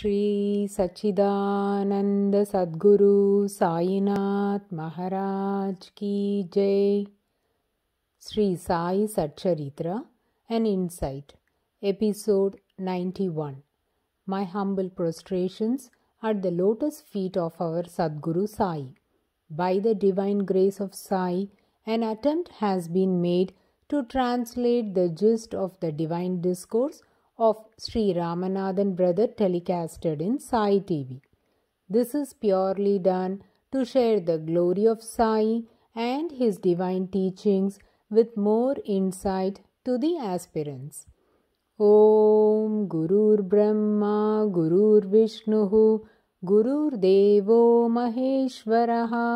ಶ್ರೀ ಸಚ್ಚಿದಾನಂದ ಸದ್ಗುರು ಸಾಯಿನಾಥ್ ಮಹಾರಾಜ್ ಕಿ ಜೈ Shri Sai Satcharitra an insight episode ninety one my humble prostrations at the lotus feet of our Sadguru Sai by the divine grace of Sai an attempt has been made to translate the gist of the divine discourse of Sri Ramanathan brother telecasted in Sai TV. This is purely done to share the glory of Sai and his divine teachings with more insight to the aspirants. Om Gurur Brahma Gurur Vishnu Gurur Devo Maheshwaraha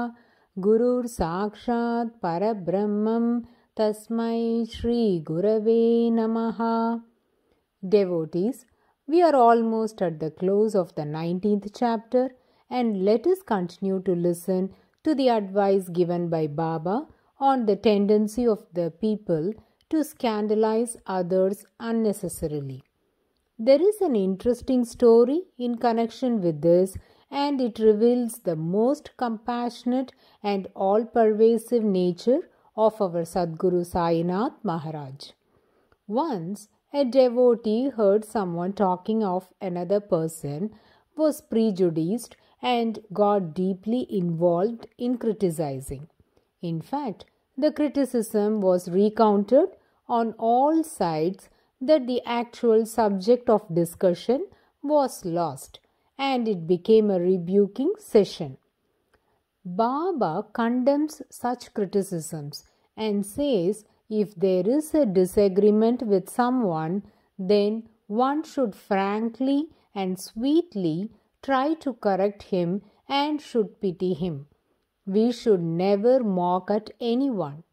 गुरुर् साक्षात् परब्रह्मं Sri Gurave Namaha. Devotees, we are almost at the close of the 19th chapter and let us continue to listen to the advice given by Baba on the tendency of the people to scandalize others unnecessarily. There is an interesting story in connection with this, and it reveals the most compassionate and all pervasive nature of our Sadguru Sainath Maharaj. Once, a devotee heard someone talking of another person, was prejudiced, and got deeply involved in criticizing. In fact, the criticism was recounted on all sides that the actual subject of discussion was lost and it became a rebuking session. Baba condemns such criticisms and says if there is a disagreement with someone, then one should frankly and sweetly try to correct him and should pity him. We should never mock at anyone,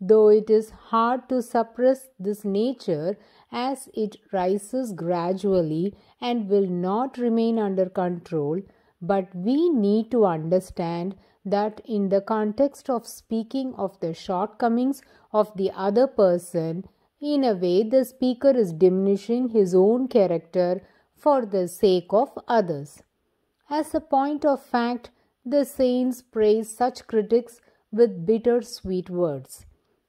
though it is hard to suppress this nature as it rises gradually and will not remain under control. But we need to understand that in the context of speaking of the shortcomings of the other person, in a way the speaker is diminishing his own character for the sake of others. As a point of fact, the saints praise such critics with bitter sweet words.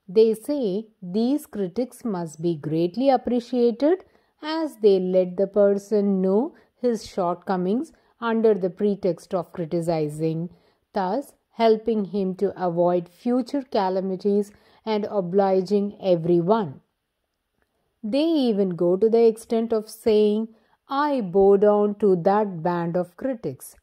They say these critics must be greatly appreciated as they let the person know his shortcomings under the pretext of criticizing thus helping him to avoid future calamities and obliging everyone. They even go to the extent of saying, I bow down to that band of critics.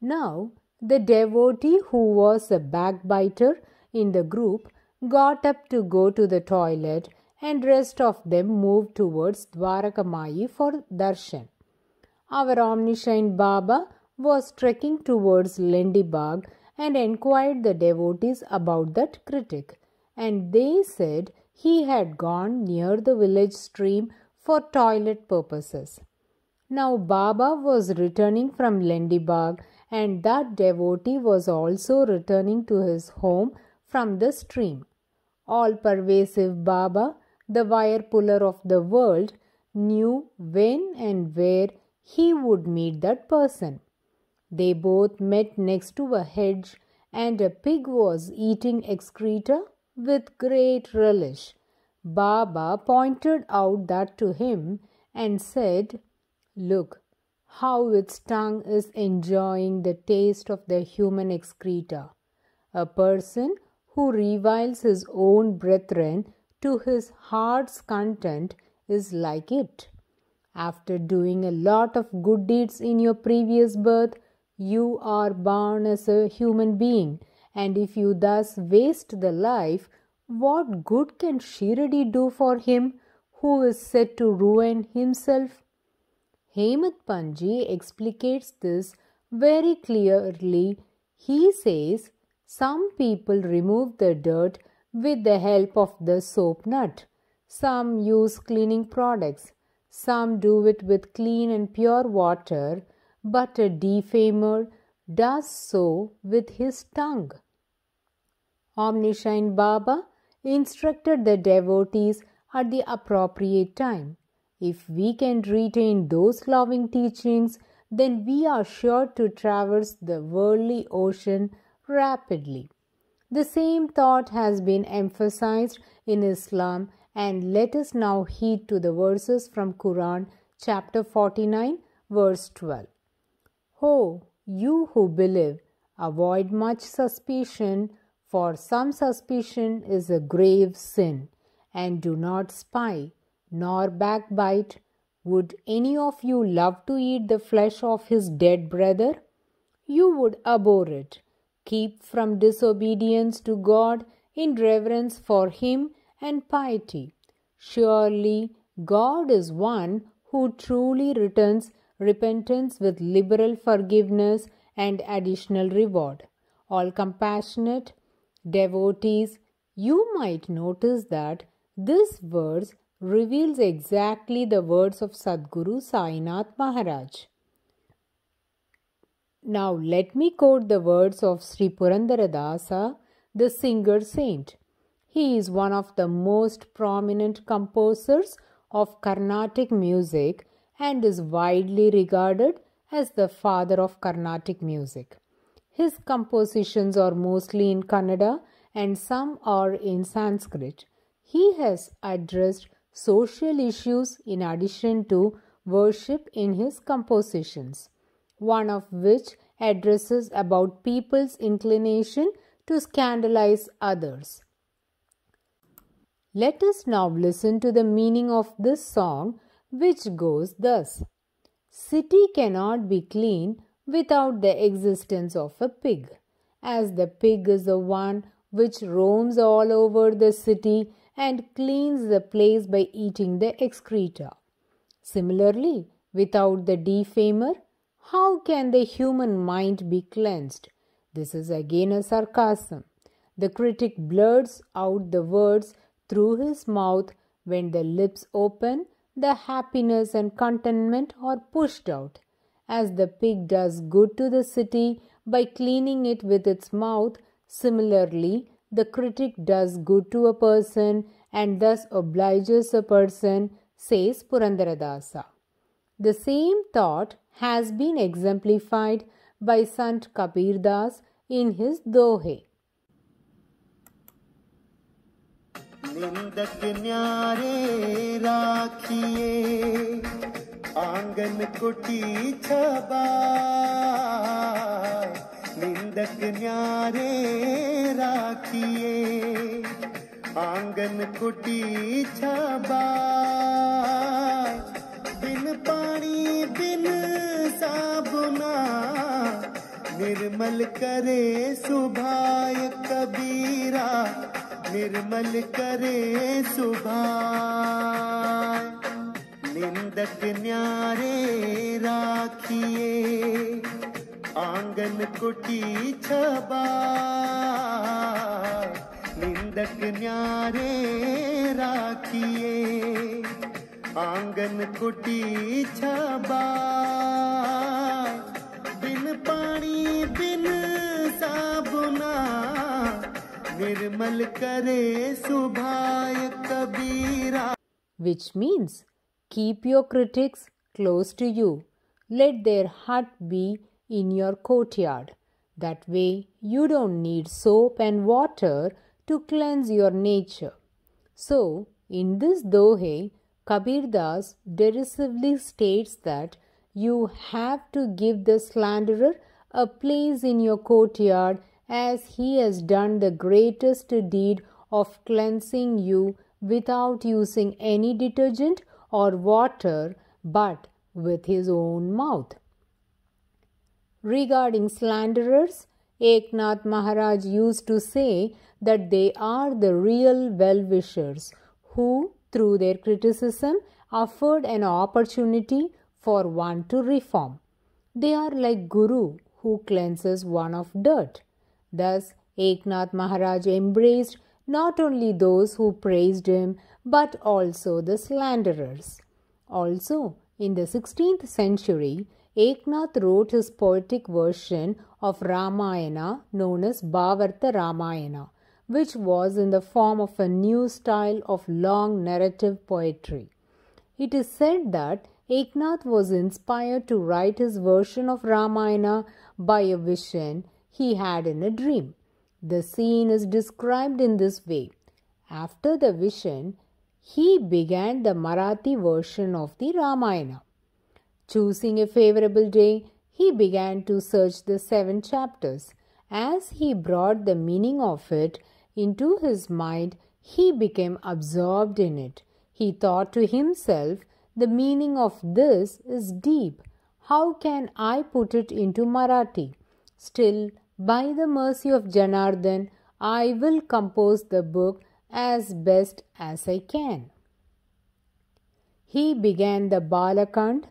Now, the devotee who was a backbiter in the group got up to go to the toilet and rest of them moved towards Dwarkamayi for darshan. Our omniscient Baba was trekking towards Lendibag and enquired the devotees about that critic, and they said he had gone near the village stream for toilet purposes. Now Baba was returning from Lendibag and that devotee was also returning to his home from the stream. All pervasive Baba, the wire puller of the world, knew when and where he would meet that person. They both met next to a hedge, and a pig was eating excreta with great relish. Baba pointed out that to him and said, Look, how its tongue is enjoying the taste of the human excreta. A person who reviles his own brethren to his heart's content is like it. After doing a lot of good deeds in your previous birth, you are born as a human being, and if you thus waste the life, what good can Shiradi do for him who is said to ruin himself? Hemant Panji explicates this very clearly. He says some people remove the dirt with the help of the soap nut. Some use cleaning products. Some do it with clean and pure water but a defamer does so with his tongue. Omniscient Baba instructed the devotees at the appropriate time. If we can retain those loving teachings, then we are sure to traverse the worldly ocean rapidly. The same thought has been emphasized in Islam and let us now heed to the verses from Quran chapter 49 verse 12. Ho, you who believe, avoid much suspicion, for some suspicion is a grave sin. And do not spy, nor backbite. Would any of you love to eat the flesh of his dead brother? You would abhor it. Keep from disobedience to God in reverence for him and piety. Surely God is one who truly returns repentance with liberal forgiveness and additional reward. All compassionate devotees, you might notice that this verse reveals exactly the words of Sadguru Sainath Maharaj. Now let me quote the words of Sri Purandaradasa, the singer saint. He is one of the most prominent composers of Carnatic music and is widely regarded as the father of Carnatic music. His compositions are mostly in Kannada and some are in Sanskrit. He has addressed social issues in addition to worship in his compositions, one of which addresses about people's inclination to scandalize others. Let us now listen to the meaning of this song which goes thus City cannot be clean without the existence of a pig, as the pig is the one which roams all over the city and cleans the place by eating the excreta. Similarly, without the defamer, how can the human mind be cleansed? This is again a sarcasm. The critic blurts out the words through his mouth when the lips open the happiness and contentment are pushed out. As the pig does good to the city by cleaning it with its mouth, similarly, the critic does good to a person and thus obliges a person, says Purandaradasa. The same thought has been exemplified by Sant Kabir Das in his Dohe. बलंदक न्यारे राखिए आंगन कुटी छबा निंदक न्यारे राखिए आंगन कुटी छबा बिन पानी बिन साबुना निर्मल करे सुभाय कबीरा निर्मल करे सुबह निंदक न्यारे राखिए आंगन कुटी छबा निंदक न्यारे राखिए आंगन कुटी छबा बिन पानी बिन साबुना Which means, keep your critics close to you. Let their hut be in your courtyard. That way, you don't need soap and water to cleanse your nature. So, in this dohe, Kabir Das derisively states that you have to give the slanderer a place in your courtyard as he has done the greatest deed of cleansing you without using any detergent or water, but with his own mouth. Regarding slanderers, Eknath Maharaj used to say that they are the real well wishers who, through their criticism, offered an opportunity for one to reform. They are like Guru who cleanses one of dirt. Thus, Eknath Maharaj embraced not only those who praised him but also the slanderers. Also, in the 16th century, Eknath wrote his poetic version of Ramayana known as Bhavarta Ramayana, which was in the form of a new style of long narrative poetry. It is said that Eknath was inspired to write his version of Ramayana by a vision he had in a dream. The scene is described in this way. After the vision, he began the Marathi version of the Ramayana. Choosing a favorable day, he began to search the seven chapters. As he brought the meaning of it into his mind, he became absorbed in it. He thought to himself, The meaning of this is deep. How can I put it into Marathi? Still, by the mercy of Janardan, I will compose the book as best as I can. He began the Balakand,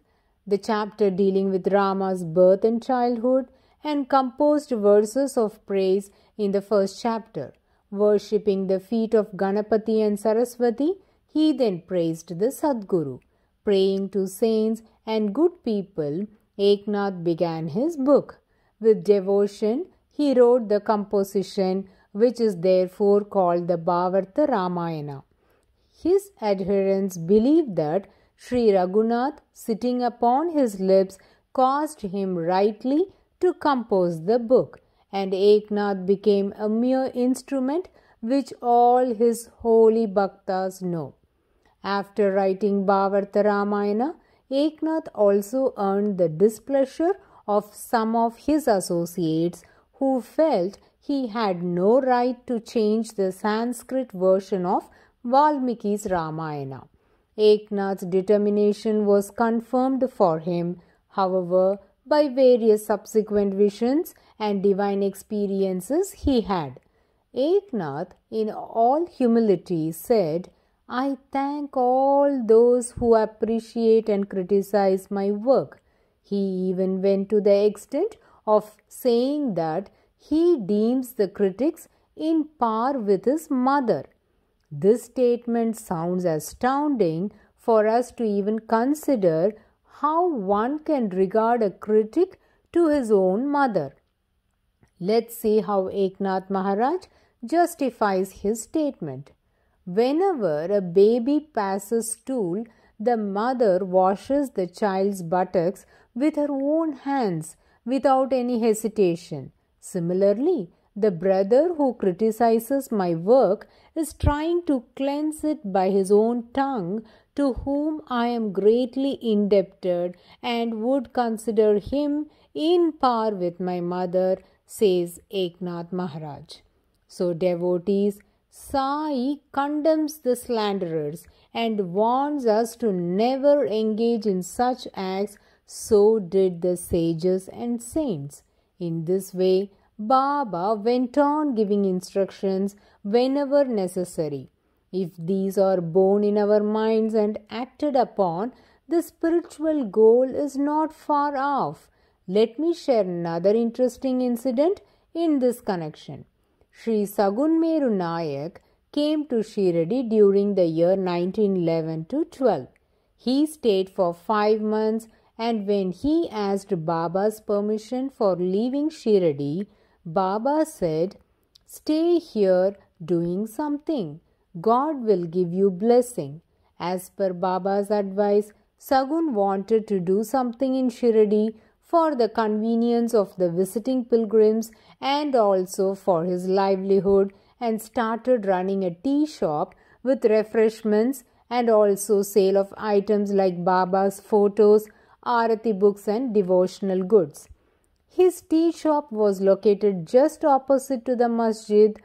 the chapter dealing with Rama's birth and childhood, and composed verses of praise in the first chapter. Worshipping the feet of Ganapati and Saraswati, he then praised the Sadguru. Praying to saints and good people, Eknath began his book. With devotion, he wrote the composition which is therefore called the Bhavarta Ramayana. His adherents believe that Sri Raghunath, sitting upon his lips, caused him rightly to compose the book, and Eknath became a mere instrument which all his holy bhaktas know. After writing Bhavarta Ramayana, Eknath also earned the displeasure of some of his associates who felt he had no right to change the Sanskrit version of Valmiki's Ramayana. Eknath's determination was confirmed for him, however, by various subsequent visions and divine experiences he had. Eknath, in all humility, said, I thank all those who appreciate and criticize my work. He even went to the extent of saying that he deems the critics in par with his mother. This statement sounds astounding for us to even consider how one can regard a critic to his own mother. Let's see how Eknath Maharaj justifies his statement. Whenever a baby passes stool, the mother washes the child's buttocks with her own hands without any hesitation. Similarly, the brother who criticizes my work is trying to cleanse it by his own tongue, to whom I am greatly indebted and would consider him in par with my mother, says Eknath Maharaj. So, devotees, Sai condemns the slanderers and warns us to never engage in such acts so did the sages and saints. In this way, Baba went on giving instructions whenever necessary. If these are born in our minds and acted upon, the spiritual goal is not far off. Let me share another interesting incident in this connection. Sri Sagunmeru Nayak came to Shiradi during the year 1911 to 12. He stayed for five months and when he asked Baba's permission for leaving Shiradi, Baba said, Stay here doing something. God will give you blessing. As per Baba's advice, Sagun wanted to do something in Shiradi for the convenience of the visiting pilgrims and also for his livelihood and started running a tea shop with refreshments and also sale of items like Baba's photos Arati books and devotional goods. His tea shop was located just opposite to the masjid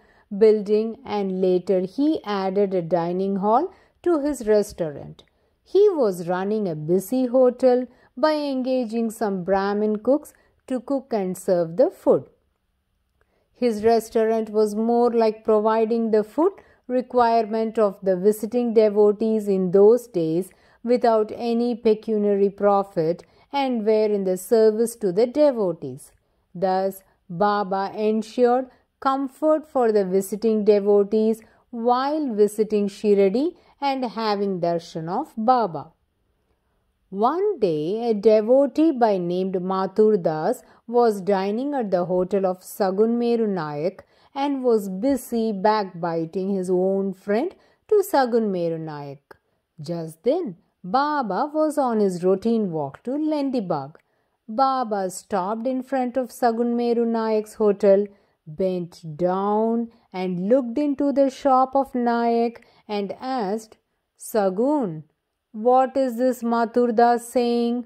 building and later he added a dining hall to his restaurant. He was running a busy hotel by engaging some Brahmin cooks to cook and serve the food. His restaurant was more like providing the food requirement of the visiting devotees in those days without any pecuniary profit and were in the service to the devotees. Thus, Baba ensured comfort for the visiting devotees while visiting Shirdi and having darshan of Baba. One day, a devotee by named Mathur Das was dining at the hotel of Sagunmeru Nayak and was busy backbiting his own friend to Sagunmeru Nayak. Just then, Baba was on his routine walk to Lendibug. Baba stopped in front of Sagunmeru Nayak's hotel, bent down and looked into the shop of Nayak and asked, Sagun, what is this Mathurdas saying?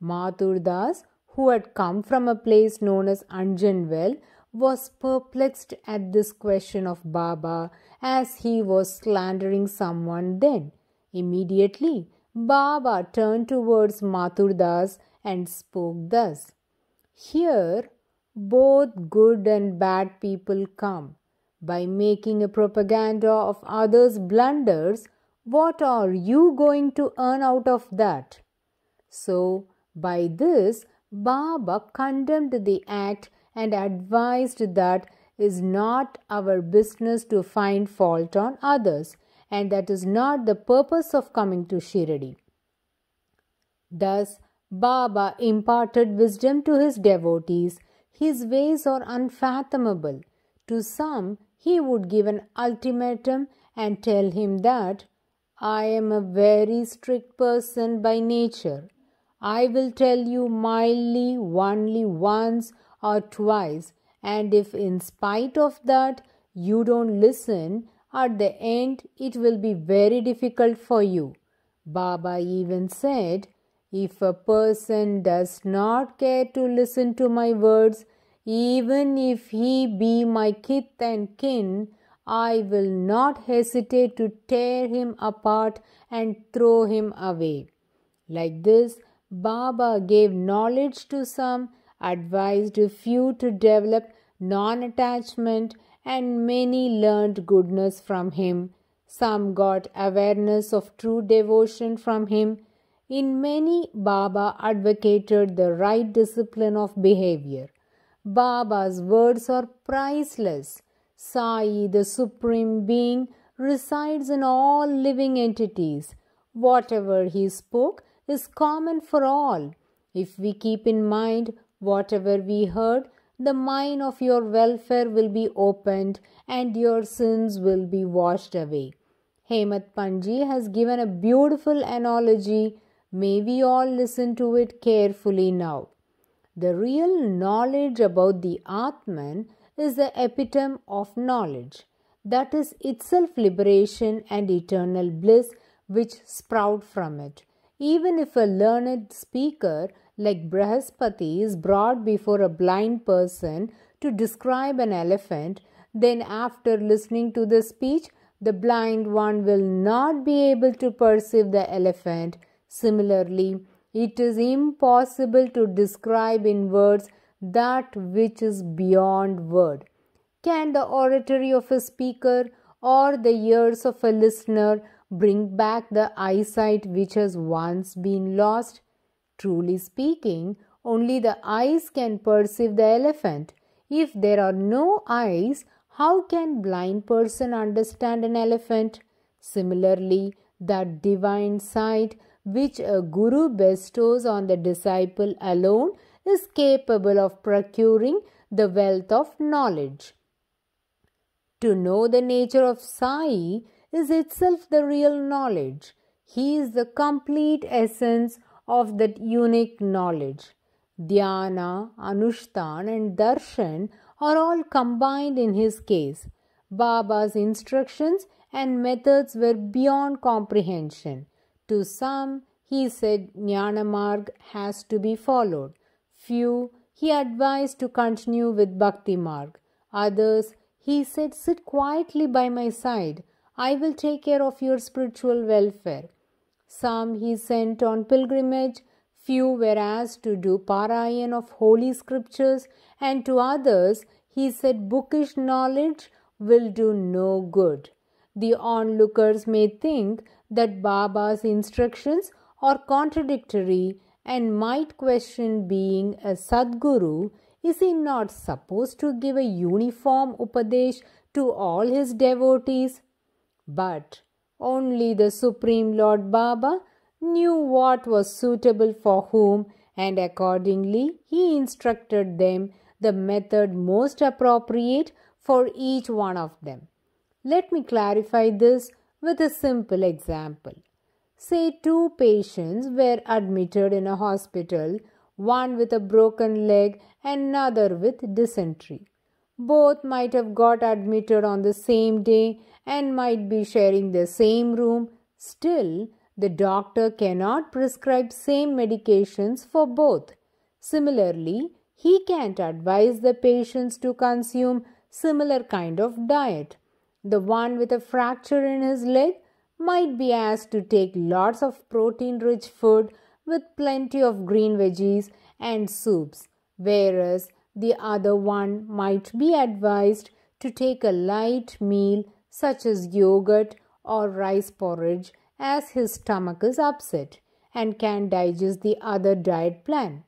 Mathurdas, who had come from a place known as Anjanwell, was perplexed at this question of Baba as he was slandering someone then. Immediately, Baba turned towards Mathurdas and spoke thus Here, both good and bad people come. By making a propaganda of others' blunders, what are you going to earn out of that? So, by this, Baba condemned the act and advised that is not our business to find fault on others and that is not the purpose of coming to Shiradi. Thus, Baba imparted wisdom to his devotees. His ways are unfathomable. To some, he would give an ultimatum and tell him that I am a very strict person by nature. I will tell you mildly only once or twice, and if in spite of that you don't listen, at the end, it will be very difficult for you. Baba even said, If a person does not care to listen to my words, even if he be my kith and kin, I will not hesitate to tear him apart and throw him away. Like this, Baba gave knowledge to some, advised a few to develop non attachment, and many learned goodness from him. Some got awareness of true devotion from him. In many, Baba advocated the right discipline of behavior. Baba's words are priceless. Sai, the Supreme Being, resides in all living entities. Whatever he spoke is common for all. If we keep in mind whatever we heard, the mine of your welfare will be opened and your sins will be washed away. Hemath Panji has given a beautiful analogy. May we all listen to it carefully now. The real knowledge about the Atman is the epitome of knowledge. That is itself liberation and eternal bliss which sprout from it. Even if a learned speaker like Brahaspati is brought before a blind person to describe an elephant, then, after listening to the speech, the blind one will not be able to perceive the elephant. Similarly, it is impossible to describe in words that which is beyond word. Can the oratory of a speaker or the ears of a listener bring back the eyesight which has once been lost? Truly speaking, only the eyes can perceive the elephant. If there are no eyes, how can blind person understand an elephant? Similarly, that divine sight which a guru bestows on the disciple alone is capable of procuring the wealth of knowledge. To know the nature of Sai is itself the real knowledge. He is the complete essence of that unique knowledge. Dhyana, Anushtan, and Darshan are all combined in his case. Baba's instructions and methods were beyond comprehension. To some, he said Jnanamarg has to be followed. Few, he advised to continue with Bhakti Marg. Others, he said, sit quietly by my side. I will take care of your spiritual welfare. Some he sent on pilgrimage, few were asked to do parayan of holy scriptures, and to others he said bookish knowledge will do no good. The onlookers may think that Baba's instructions are contradictory and might question being a Sadguru, is he not supposed to give a uniform Upadesh to all his devotees? But only the Supreme Lord Baba knew what was suitable for whom, and accordingly he instructed them the method most appropriate for each one of them. Let me clarify this with a simple example. Say two patients were admitted in a hospital, one with a broken leg and another with dysentery. Both might have got admitted on the same day and might be sharing the same room. Still, the doctor cannot prescribe same medications for both. Similarly, he can't advise the patients to consume similar kind of diet. The one with a fracture in his leg might be asked to take lots of protein rich food with plenty of green veggies and soups, whereas the other one might be advised to take a light meal such as yogurt or rice porridge as his stomach is upset and can digest the other diet plan.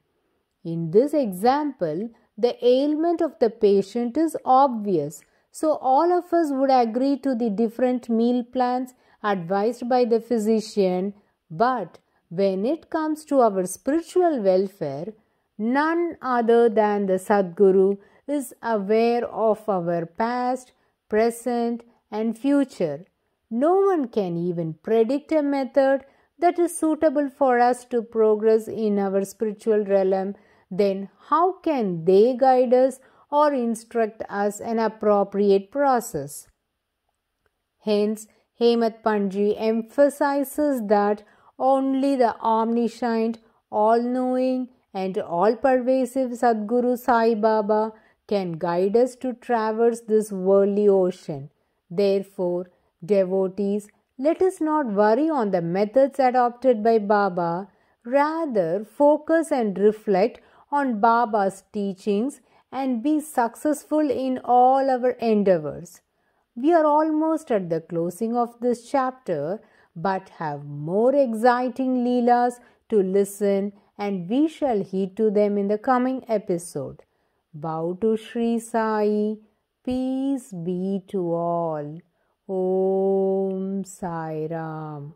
In this example, the ailment of the patient is obvious, so all of us would agree to the different meal plans advised by the physician. But when it comes to our spiritual welfare, None other than the Sadguru is aware of our past, present, and future. No one can even predict a method that is suitable for us to progress in our spiritual realm. Then, how can they guide us or instruct us an appropriate process? Hence, Hemath Panji emphasizes that only the omniscient, all knowing, and all pervasive Sadguru Sai Baba can guide us to traverse this worldly ocean. Therefore, devotees, let us not worry on the methods adopted by Baba, rather, focus and reflect on Baba's teachings and be successful in all our endeavors. We are almost at the closing of this chapter but have more exciting Leelas to listen and we shall heed to them in the coming episode. Bow to Sri Sai. Peace be to all. Om Sai Ram.